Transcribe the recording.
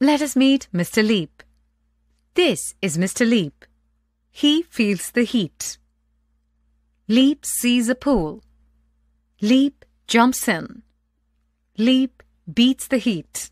Let us meet Mr. Leap. This is Mr. Leap. He feels the heat. Leap sees a pool. Leap jumps in. Leap beats the heat.